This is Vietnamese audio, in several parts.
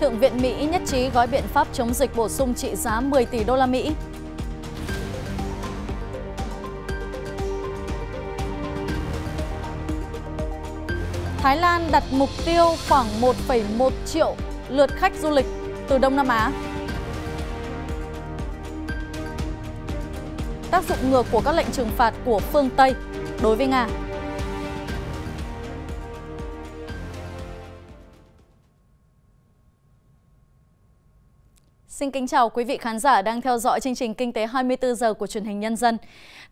Thượng viện Mỹ nhất trí gói biện pháp chống dịch bổ sung trị giá 10 tỷ đô la Mỹ. Thái Lan đặt mục tiêu khoảng 1,1 triệu lượt khách du lịch từ Đông Nam Á. Tác dụng ngược của các lệnh trừng phạt của phương Tây đối với Nga. Xin kính chào quý vị khán giả đang theo dõi chương trình Kinh tế 24 giờ của truyền hình Nhân dân.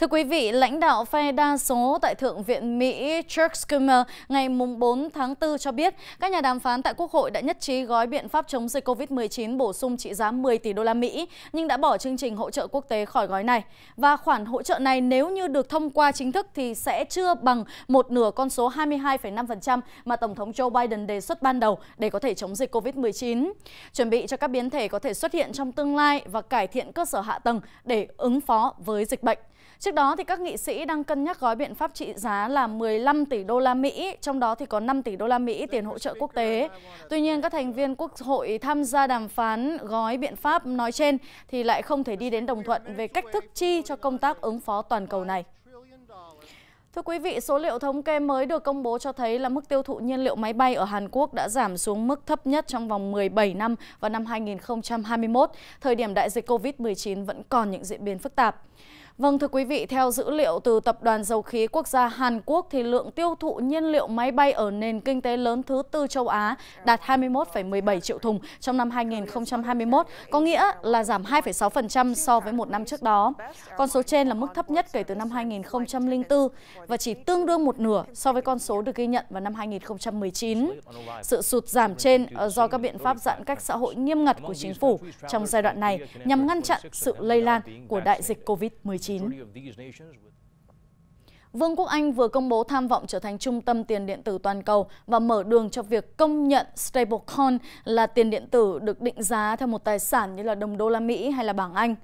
Thưa quý vị, lãnh đạo phe đa số tại Thượng viện Mỹ Chuck Schumer ngày 4 tháng 4 cho biết các nhà đàm phán tại Quốc hội đã nhất trí gói biện pháp chống dịch COVID-19 bổ sung trị giá 10 tỷ đô la Mỹ nhưng đã bỏ chương trình hỗ trợ quốc tế khỏi gói này. Và khoản hỗ trợ này nếu như được thông qua chính thức thì sẽ chưa bằng một nửa con số 22,5% mà Tổng thống Joe Biden đề xuất ban đầu để có thể chống dịch COVID-19. Chuẩn bị cho các biến thể có thể xuất hiện trong tương lai và cải thiện cơ sở hạ tầng để ứng phó với dịch bệnh. Trước đó thì các nghị sĩ đang cân nhắc gói biện pháp trị giá là 15 tỷ đô la Mỹ, trong đó thì có 5 tỷ đô la Mỹ tiền hỗ trợ quốc tế. Tuy nhiên các thành viên quốc hội tham gia đàm phán gói biện pháp nói trên thì lại không thể đi đến đồng thuận về cách thức chi cho công tác ứng phó toàn cầu này. Thưa quý vị, số liệu thống kê mới được công bố cho thấy là mức tiêu thụ nhiên liệu máy bay ở Hàn Quốc đã giảm xuống mức thấp nhất trong vòng 17 năm vào năm 2021, thời điểm đại dịch COVID-19 vẫn còn những diễn biến phức tạp. Vâng thưa quý vị, theo dữ liệu từ Tập đoàn Dầu khí Quốc gia Hàn Quốc thì lượng tiêu thụ nhiên liệu máy bay ở nền kinh tế lớn thứ tư châu Á đạt 21,17 triệu thùng trong năm 2021, có nghĩa là giảm 2,6% so với một năm trước đó. Con số trên là mức thấp nhất kể từ năm 2004 và chỉ tương đương một nửa so với con số được ghi nhận vào năm 2019. Sự sụt giảm trên ờ, do các biện pháp giãn cách xã hội nghiêm ngặt của chính phủ trong giai đoạn này nhằm ngăn chặn sự lây lan của đại dịch COVID-19. Vương quốc Anh vừa công bố tham vọng trở thành trung tâm tiền điện tử toàn cầu và mở đường cho việc công nhận stablecoin là tiền điện tử được định giá theo một tài sản như là đồng đô la Mỹ hay là bảng Anh.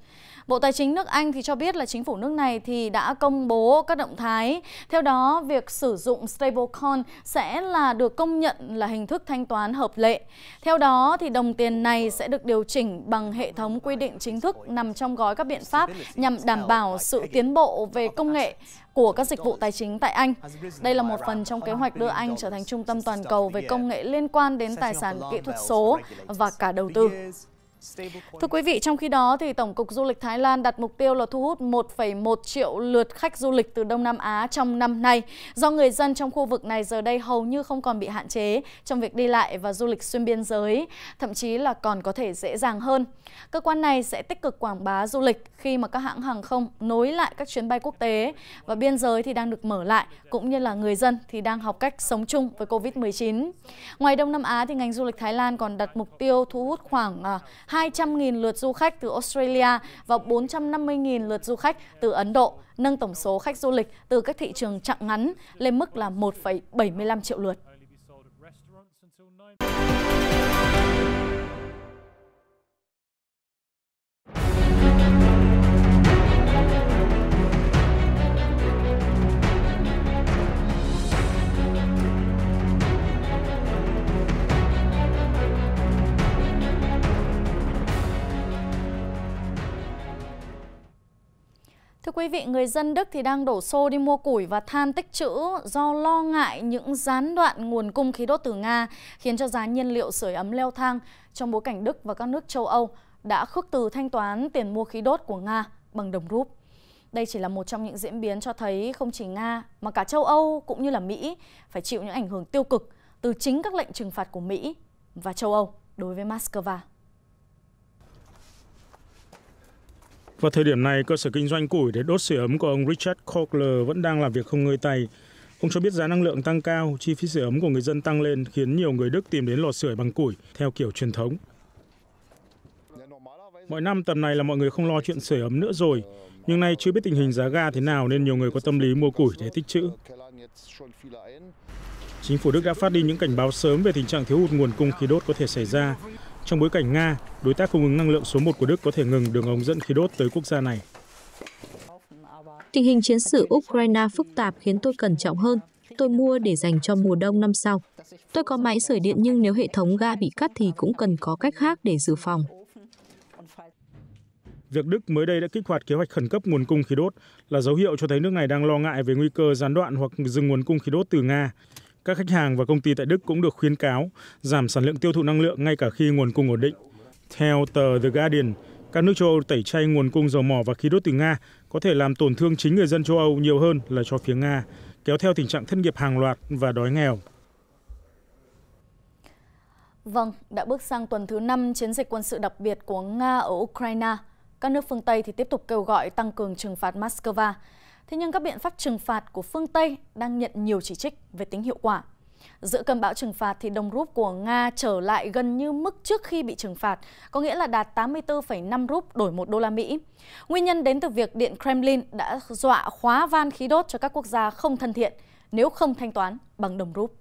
Bộ Tài chính nước Anh thì cho biết là chính phủ nước này thì đã công bố các động thái. Theo đó, việc sử dụng stablecoin sẽ là được công nhận là hình thức thanh toán hợp lệ. Theo đó thì đồng tiền này sẽ được điều chỉnh bằng hệ thống quy định chính thức nằm trong gói các biện pháp nhằm đảm bảo sự tiến bộ về công nghệ của các dịch vụ tài chính tại Anh. Đây là một phần trong kế hoạch đưa Anh trở thành trung tâm toàn cầu về công nghệ liên quan đến tài sản kỹ thuật số và cả đầu tư. Thưa quý vị, trong khi đó thì Tổng cục Du lịch Thái Lan đặt mục tiêu là thu hút 1,1 triệu lượt khách du lịch từ Đông Nam Á trong năm nay do người dân trong khu vực này giờ đây hầu như không còn bị hạn chế trong việc đi lại và du lịch xuyên biên giới, thậm chí là còn có thể dễ dàng hơn. Cơ quan này sẽ tích cực quảng bá du lịch khi mà các hãng hàng không nối lại các chuyến bay quốc tế và biên giới thì đang được mở lại cũng như là người dân thì đang học cách sống chung với Covid-19. Ngoài Đông Nam Á thì ngành du lịch Thái Lan còn đặt mục tiêu thu hút khoảng à, 200.000 lượt du khách từ Australia và 450.000 lượt du khách từ Ấn Độ, nâng tổng số khách du lịch từ các thị trường chặng ngắn lên mức là 1,75 triệu lượt. Thưa quý vị, người dân Đức thì đang đổ xô đi mua củi và than tích trữ do lo ngại những gián đoạn nguồn cung khí đốt từ Nga khiến cho giá nhiên liệu sưởi ấm leo thang trong bối cảnh Đức và các nước châu Âu đã khước từ thanh toán tiền mua khí đốt của Nga bằng đồng rúp. Đây chỉ là một trong những diễn biến cho thấy không chỉ Nga mà cả châu Âu cũng như là Mỹ phải chịu những ảnh hưởng tiêu cực từ chính các lệnh trừng phạt của Mỹ và châu Âu đối với Moscow. vào thời điểm này cơ sở kinh doanh củi để đốt sửa ấm của ông richard cogler vẫn đang làm việc không ngơi tay ông cho biết giá năng lượng tăng cao chi phí sửa ấm của người dân tăng lên khiến nhiều người đức tìm đến lò sưởi bằng củi theo kiểu truyền thống Mọi năm tầm này là mọi người không lo chuyện sưởi ấm nữa rồi, nhưng nay chưa biết tình hình giá ga thế nào nên nhiều người có tâm lý mua củi để tích trữ. Chính phủ Đức đã phát đi những cảnh báo sớm về tình trạng thiếu hụt nguồn cung khí đốt có thể xảy ra, trong bối cảnh Nga, đối tác cung ứng năng lượng số 1 của Đức có thể ngừng đường ống dẫn khí đốt tới quốc gia này. Tình hình chiến sự Ukraine phức tạp khiến tôi cẩn trọng hơn. Tôi mua để dành cho mùa đông năm sau. Tôi có máy sưởi điện nhưng nếu hệ thống ga bị cắt thì cũng cần có cách khác để dự phòng. Việc Đức mới đây đã kích hoạt kế hoạch khẩn cấp nguồn cung khí đốt là dấu hiệu cho thấy nước này đang lo ngại về nguy cơ gián đoạn hoặc dừng nguồn cung khí đốt từ Nga các khách hàng và công ty tại Đức cũng được khuyến cáo giảm sản lượng tiêu thụ năng lượng ngay cả khi nguồn cung ổn định. Theo tờ The Guardian, các nước châu Âu tẩy chay nguồn cung dầu mỏ và khí đốt từ Nga có thể làm tổn thương chính người dân châu Âu nhiều hơn là cho phía Nga, kéo theo tình trạng thất nghiệp hàng loạt và đói nghèo. Vâng, đã bước sang tuần thứ 5 chiến dịch quân sự đặc biệt của Nga ở Ukraine. Các nước phương Tây thì tiếp tục kêu gọi tăng cường trừng phạt Moscow. Thế nhưng các biện pháp trừng phạt của phương Tây đang nhận nhiều chỉ trích về tính hiệu quả. Giữa cơn bão trừng phạt thì đồng rúp của Nga trở lại gần như mức trước khi bị trừng phạt, có nghĩa là đạt 84,5 rúp đổi 1 đô la Mỹ. Nguyên nhân đến từ việc Điện Kremlin đã dọa khóa van khí đốt cho các quốc gia không thân thiện nếu không thanh toán bằng đồng rúp.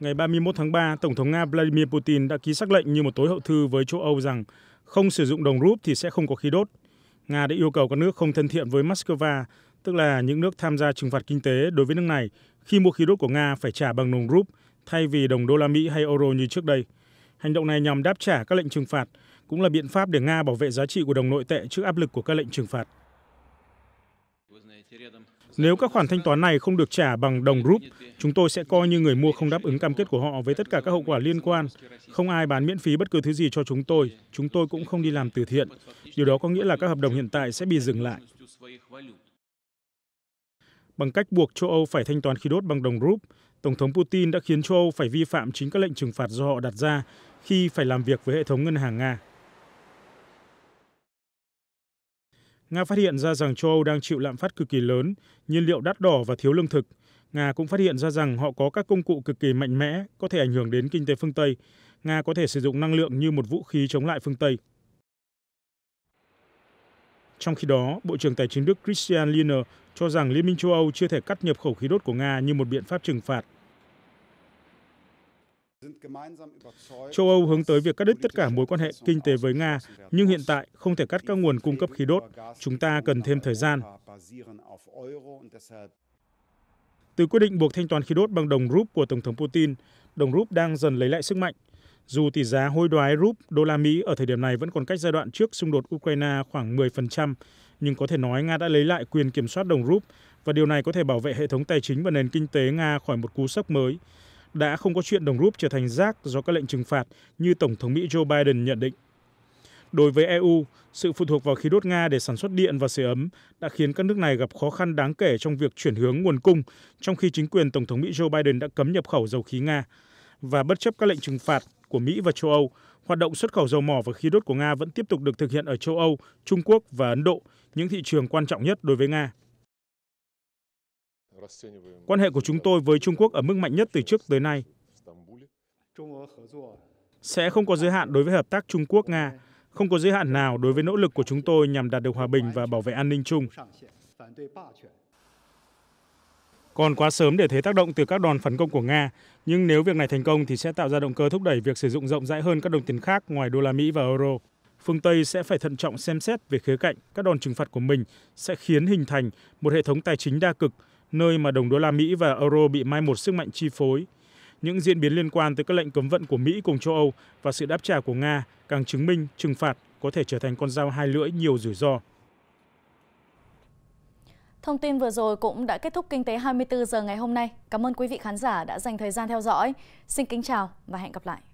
Ngày 31 tháng 3, Tổng thống Nga Vladimir Putin đã ký xác lệnh như một tối hậu thư với châu Âu rằng không sử dụng đồng rúp thì sẽ không có khí đốt nga đã yêu cầu các nước không thân thiện với moscow tức là những nước tham gia trừng phạt kinh tế đối với nước này khi mua khí đốt của nga phải trả bằng đồng rúp thay vì đồng đô la mỹ hay euro như trước đây hành động này nhằm đáp trả các lệnh trừng phạt cũng là biện pháp để nga bảo vệ giá trị của đồng nội tệ trước áp lực của các lệnh trừng phạt nếu các khoản thanh toán này không được trả bằng đồng rúp, chúng tôi sẽ coi như người mua không đáp ứng cam kết của họ với tất cả các hậu quả liên quan. Không ai bán miễn phí bất cứ thứ gì cho chúng tôi, chúng tôi cũng không đi làm từ thiện. Điều đó có nghĩa là các hợp đồng hiện tại sẽ bị dừng lại. Bằng cách buộc châu Âu phải thanh toán khí đốt bằng đồng rúp, Tổng thống Putin đã khiến châu Âu phải vi phạm chính các lệnh trừng phạt do họ đặt ra khi phải làm việc với hệ thống ngân hàng Nga. nga phát hiện ra rằng châu âu đang chịu lạm phát cực kỳ lớn nhiên liệu đắt đỏ và thiếu lương thực nga cũng phát hiện ra rằng họ có các công cụ cực kỳ mạnh mẽ có thể ảnh hưởng đến kinh tế phương tây nga có thể sử dụng năng lượng như một vũ khí chống lại phương tây trong khi đó, Bộ trưởng Tài chính Đức Christian Lindner cho rằng Liên minh châu Âu chưa thể cắt nhập khẩu khí đốt của Nga như một biện pháp trừng phạt Châu Âu hướng tới việc cắt đứt tất cả mối quan hệ kinh tế với Nga, nhưng hiện tại không thể cắt các nguồn cung cấp khí đốt. Chúng ta cần thêm thời gian. Từ quyết định buộc thanh toán khí đốt bằng đồng rúp của Tổng thống Putin, đồng rúp đang dần lấy lại sức mạnh. Dù tỷ giá hối đoái rúp đô la Mỹ ở thời điểm này vẫn còn cách giai đoạn trước xung đột Ukraine khoảng 10%, nhưng có thể nói Nga đã lấy lại quyền kiểm soát đồng rúp và điều này có thể bảo vệ hệ thống tài chính và nền kinh tế Nga khỏi một cú sốc mới đã không có chuyện đồng rút trở thành rác do các lệnh trừng phạt như tổng thống mỹ joe biden nhận định đối với eu sự phụ thuộc vào khí đốt nga để sản xuất điện và sửa ấm đã khiến các nước này gặp khó khăn đáng kể trong việc chuyển hướng nguồn cung trong khi chính quyền tổng thống mỹ joe biden đã cấm nhập khẩu dầu khí nga và bất chấp các lệnh trừng phạt của mỹ và châu âu hoạt động xuất khẩu dầu mỏ và khí đốt của nga vẫn tiếp tục được thực hiện ở châu âu trung quốc và ấn độ những thị trường quan trọng nhất đối với nga Quan hệ của chúng tôi với Trung Quốc ở mức mạnh nhất từ trước tới nay. Sẽ không có giới hạn đối với hợp tác Trung Quốc-Nga, không có giới hạn nào đối với nỗ lực của chúng tôi nhằm đạt được hòa bình và bảo vệ an ninh chung. Còn quá sớm để thấy tác động từ các đòn phản công của Nga, nhưng nếu việc này thành công thì sẽ tạo ra động cơ thúc đẩy việc sử dụng rộng rãi hơn các đồng tiền khác ngoài đô la Mỹ và euro. Phương Tây sẽ phải thận trọng xem xét về khía cạnh các đòn trừng phạt của mình sẽ khiến hình thành một hệ thống tài chính đa cực – nơi mà đồng đô la Mỹ và euro bị mai một sức mạnh chi phối. Những diễn biến liên quan tới các lệnh cấm vận của Mỹ cùng châu Âu và sự đáp trả của Nga càng chứng minh trừng phạt có thể trở thành con dao hai lưỡi nhiều rủi ro. Thông tin vừa rồi cũng đã kết thúc Kinh tế 24 giờ ngày hôm nay. Cảm ơn quý vị khán giả đã dành thời gian theo dõi. Xin kính chào và hẹn gặp lại.